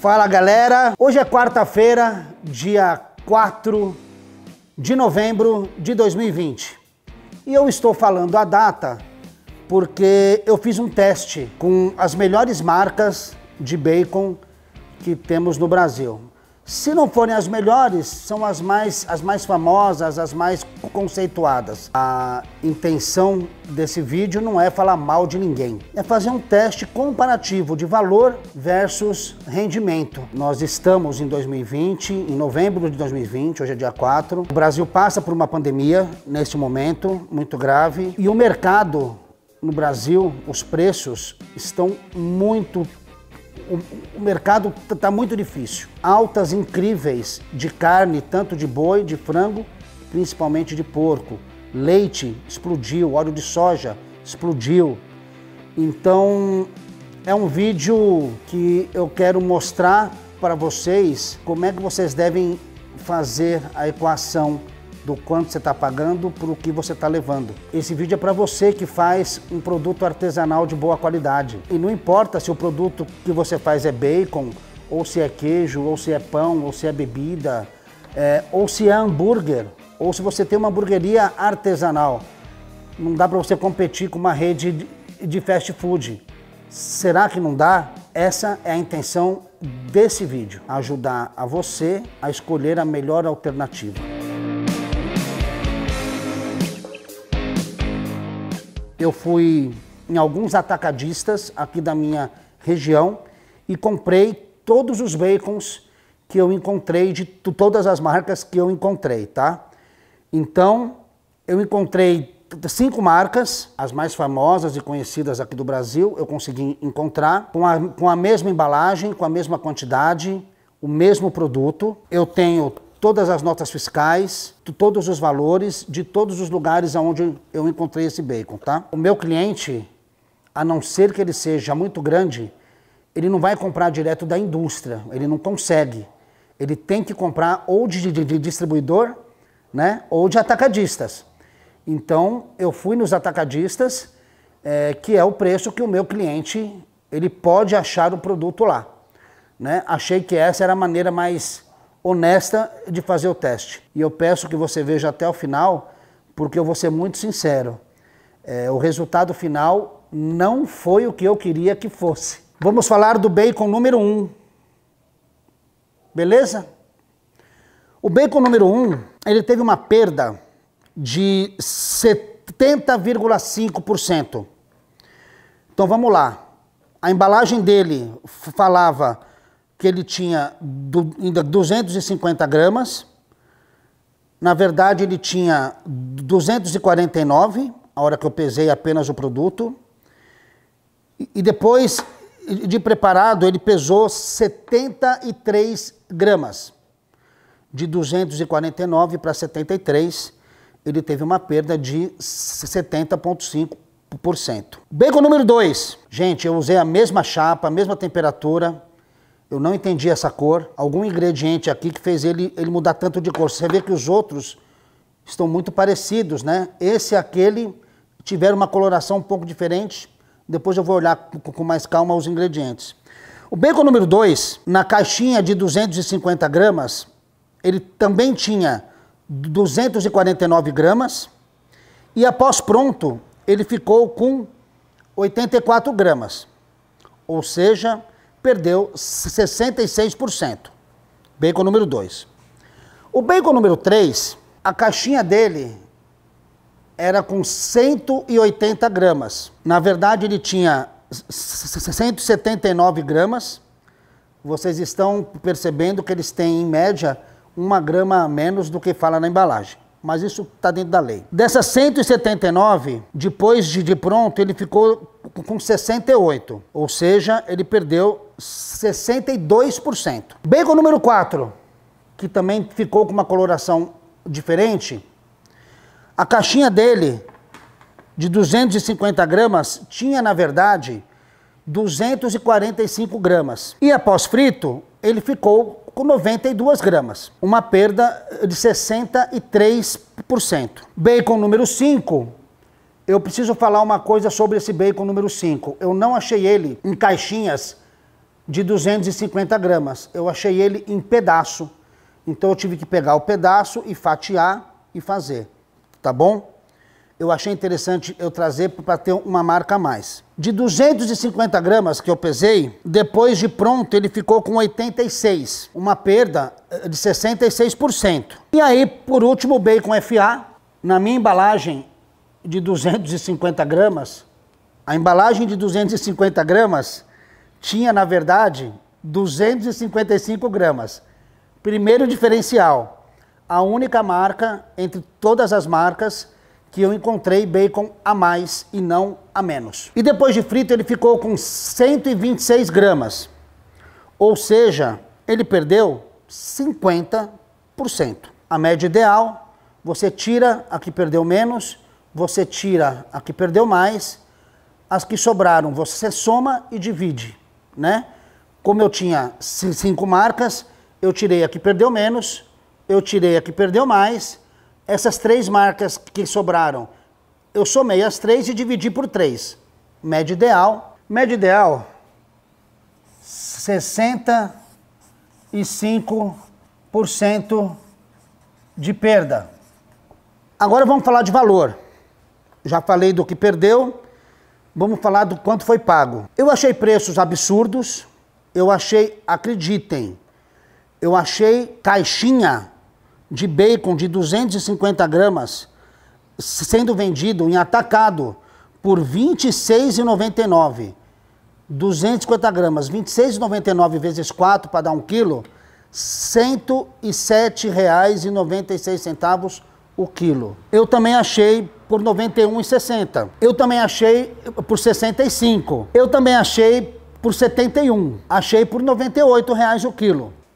Fala galera, hoje é quarta-feira, dia 4 de novembro de 2020. E eu estou falando a data porque eu fiz um teste com as melhores marcas de bacon que temos no Brasil. Se não forem as melhores, são as mais, as mais famosas, as mais conceituadas. A intenção desse vídeo não é falar mal de ninguém, é fazer um teste comparativo de valor versus rendimento. Nós estamos em 2020, em novembro de 2020, hoje é dia 4. O Brasil passa por uma pandemia neste momento muito grave e o mercado no Brasil, os preços estão muito o, o mercado está tá muito difícil. Altas incríveis de carne, tanto de boi, de frango, principalmente de porco. Leite explodiu, óleo de soja explodiu. Então é um vídeo que eu quero mostrar para vocês como é que vocês devem fazer a equação do quanto você está pagando para o que você está levando. Esse vídeo é para você que faz um produto artesanal de boa qualidade. E não importa se o produto que você faz é bacon, ou se é queijo, ou se é pão, ou se é bebida, é, ou se é hambúrguer, ou se você tem uma hamburgueria artesanal. Não dá para você competir com uma rede de fast food. Será que não dá? Essa é a intenção desse vídeo, ajudar a você a escolher a melhor alternativa. eu fui em alguns atacadistas aqui da minha região e comprei todos os bacons que eu encontrei, de todas as marcas que eu encontrei, tá? Então, eu encontrei cinco marcas, as mais famosas e conhecidas aqui do Brasil, eu consegui encontrar, com a, com a mesma embalagem, com a mesma quantidade, o mesmo produto. Eu tenho todas as notas fiscais, todos os valores de todos os lugares onde eu encontrei esse bacon, tá? O meu cliente, a não ser que ele seja muito grande, ele não vai comprar direto da indústria, ele não consegue. Ele tem que comprar ou de, de, de distribuidor, né, ou de atacadistas. Então, eu fui nos atacadistas, é, que é o preço que o meu cliente ele pode achar o produto lá. Né? Achei que essa era a maneira mais honesta de fazer o teste. E eu peço que você veja até o final, porque eu vou ser muito sincero. É, o resultado final não foi o que eu queria que fosse. Vamos falar do bacon número 1. Um. Beleza? O bacon número 1, um, ele teve uma perda de 70,5%. Então vamos lá. A embalagem dele falava que ele tinha do, ainda 250 gramas. Na verdade, ele tinha 249, a hora que eu pesei apenas o produto. E, e depois de preparado, ele pesou 73 gramas. De 249 para 73, ele teve uma perda de 70,5%. Bacon número 2. Gente, eu usei a mesma chapa, a mesma temperatura eu não entendi essa cor, algum ingrediente aqui que fez ele, ele mudar tanto de cor. Você vê que os outros estão muito parecidos, né? Esse e aquele tiveram uma coloração um pouco diferente. Depois eu vou olhar com mais calma os ingredientes. O bacon número 2, na caixinha de 250 gramas, ele também tinha 249 gramas. E após pronto, ele ficou com 84 gramas. Ou seja, perdeu 66%. Bacon número 2. O bacon número 3, a caixinha dele era com 180 gramas. Na verdade, ele tinha 179 gramas. Vocês estão percebendo que eles têm, em média, uma grama a menos do que fala na embalagem mas isso está dentro da lei. Dessas 179, depois de, de pronto, ele ficou com 68, ou seja, ele perdeu 62%. Bacon número 4, que também ficou com uma coloração diferente, a caixinha dele de 250 gramas tinha, na verdade, 245 gramas. E após frito, ele ficou com 92 gramas, uma perda de 63%. Bacon número 5, eu preciso falar uma coisa sobre esse bacon número 5. Eu não achei ele em caixinhas de 250 gramas, eu achei ele em pedaço. Então eu tive que pegar o pedaço e fatiar e fazer, tá bom? eu achei interessante eu trazer para ter uma marca a mais. De 250 gramas que eu pesei, depois de pronto ele ficou com 86, uma perda eh, de 66%. E aí, por último, o bacon FA, na minha embalagem de 250 gramas, a embalagem de 250 gramas tinha, na verdade, 255 gramas. Primeiro diferencial, a única marca entre todas as marcas que eu encontrei bacon a mais e não a menos. E depois de frito ele ficou com 126 gramas, ou seja, ele perdeu 50%. A média ideal, você tira a que perdeu menos, você tira a que perdeu mais, as que sobraram você soma e divide, né? Como eu tinha cinco marcas, eu tirei a que perdeu menos, eu tirei a que perdeu mais, essas três marcas que sobraram, eu somei as três e dividi por três. Média ideal, média ideal 65% de perda. Agora vamos falar de valor. Já falei do que perdeu, vamos falar do quanto foi pago. Eu achei preços absurdos, eu achei, acreditem, eu achei caixinha de bacon de 250 gramas sendo vendido em atacado por R$ 26,99. 250 gramas, R$ 26,99 vezes 4 para dar um quilo, R$ 107,96 o quilo. Eu também achei por 91,60. Eu também achei por 65. Eu também achei por 71. Achei por R$ 98,00 o quilo.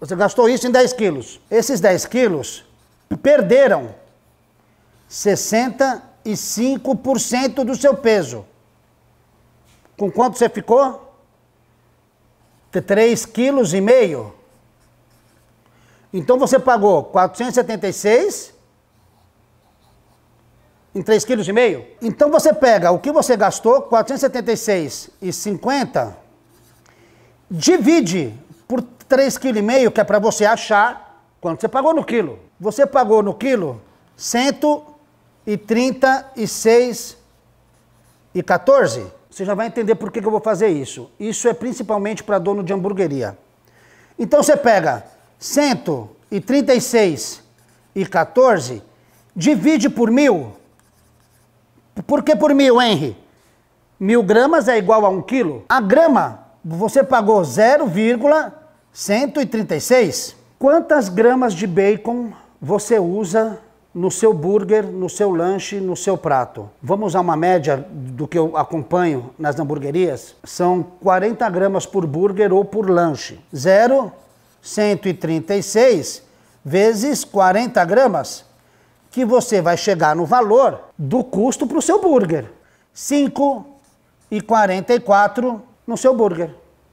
Você gastou isso em 10 quilos. Esses 10 quilos perderam 65% do seu peso. Com quanto você ficou? 3,5 quilos. e meio. Então você pagou 476 em 3,5 kg. e meio. Então você pega o que você gastou, 476,50, divide por 3,5 kg, que é para você achar quanto você pagou no quilo. Você pagou no quilo 136 e 14. Você já vai entender por que, que eu vou fazer isso. Isso é principalmente para dono de hamburgueria. Então você pega 136 e 14, divide por mil. Por que por mil, Henry? Mil gramas é igual a um quilo. A grama, você pagou 0, 136? Quantas gramas de bacon você usa no seu burger, no seu lanche, no seu prato. Vamos usar uma média do que eu acompanho nas hamburguerias? São 40 gramas por burger ou por lanche. Zero, 136 vezes 40 gramas, que você vai chegar no valor do custo para o seu burger. 5,44 e no seu burger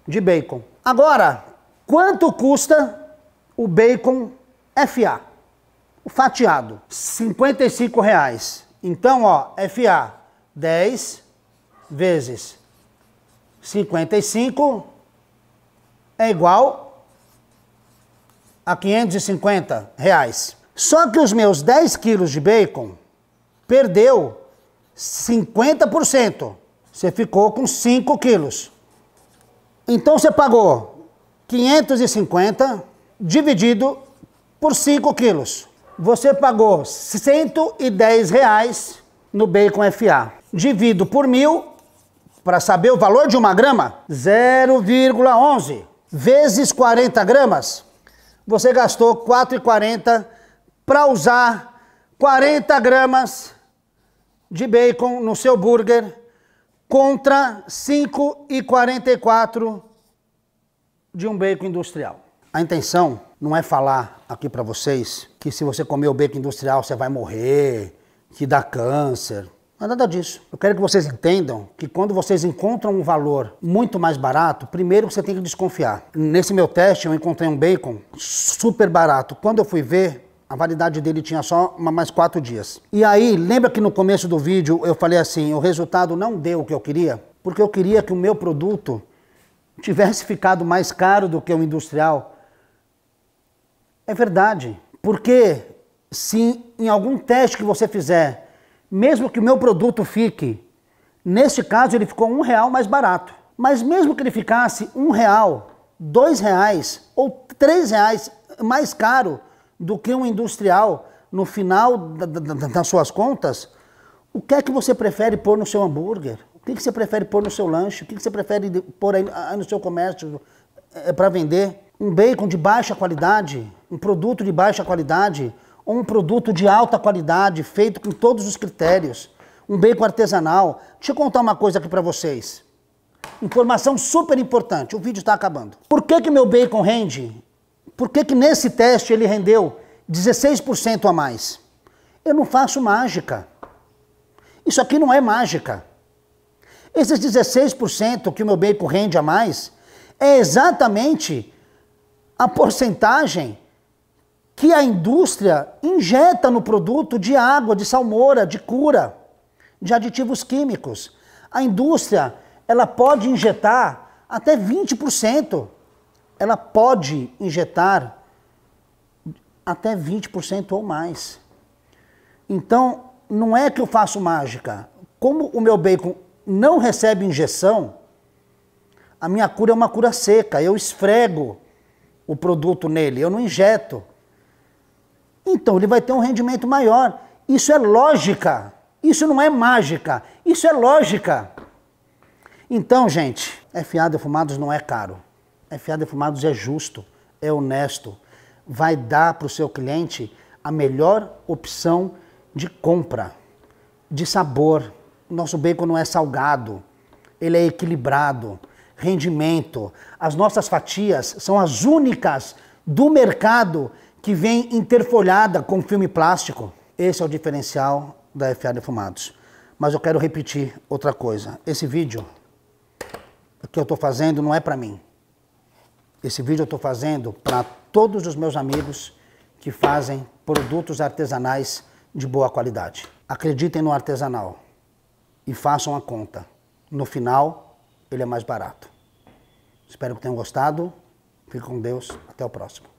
de bacon. Agora, Quanto custa o bacon FA? O fatiado, 55 reais. Então, ó, FA, 10 vezes 55 é igual a 550 reais. Só que os meus 10 quilos de bacon perdeu 50%. Você ficou com 5 quilos. Então você pagou 550 dividido por 5 quilos. Você pagou 110 reais no bacon FA. Divido por mil, para saber o valor de uma grama, 0,11 vezes 40 gramas. Você gastou 4,40 para usar 40 gramas de bacon no seu burger contra 5,44 de um bacon industrial. A intenção não é falar aqui para vocês que se você comer o bacon industrial você vai morrer, que dá câncer. Não é nada disso. Eu quero que vocês entendam que quando vocês encontram um valor muito mais barato, primeiro você tem que desconfiar. Nesse meu teste eu encontrei um bacon super barato. Quando eu fui ver, a validade dele tinha só mais quatro dias. E aí, lembra que no começo do vídeo eu falei assim: o resultado não deu o que eu queria? Porque eu queria que o meu produto tivesse ficado mais caro do que o industrial. É verdade, porque se em algum teste que você fizer, mesmo que o meu produto fique, nesse caso ele ficou um real mais barato, mas mesmo que ele ficasse um real, dois reais ou três reais mais caro do que um industrial no final das suas contas, o que é que você prefere pôr no seu hambúrguer? que, que você prefere pôr no seu lanche? O que, que você prefere pôr aí, aí ah, no seu comércio é, eh, para vender? Um bacon de baixa qualidade? Um produto de baixa qualidade? Ou um produto de alta qualidade, feito com todos os critérios? Um bacon artesanal? Deixa eu contar uma coisa aqui para vocês. Informação super importante, o vídeo está acabando. Por que que meu bacon rende? Por que que nesse teste ele rendeu 16% a mais? Eu não faço mágica. Isso aqui não é mágica. Esses 16% que o meu bacon rende a mais é exatamente a porcentagem que a indústria injeta no produto de água, de salmoura, de cura, de aditivos químicos. A indústria, ela pode injetar até 20%. Ela pode injetar até 20% ou mais. Então, não é que eu faço mágica. Como o meu bacon não recebe injeção, a minha cura é uma cura seca. Eu esfrego o produto nele, eu não injeto. Então ele vai ter um rendimento maior. Isso é lógica. Isso não é mágica. Isso é lógica. Então, gente, é FA Defumados não é caro. É FA Defumados é justo, é honesto. Vai dar para o seu cliente a melhor opção de compra, de sabor, nosso bacon não é salgado, ele é equilibrado, rendimento. As nossas fatias são as únicas do mercado que vem interfolhada com filme plástico. Esse é o diferencial da FA Defumados. Mas eu quero repetir outra coisa. Esse vídeo que eu estou fazendo não é para mim. Esse vídeo eu estou fazendo para todos os meus amigos que fazem produtos artesanais de boa qualidade. Acreditem no artesanal e façam a conta. No final, ele é mais barato. Espero que tenham gostado. Fique com Deus. Até o próximo.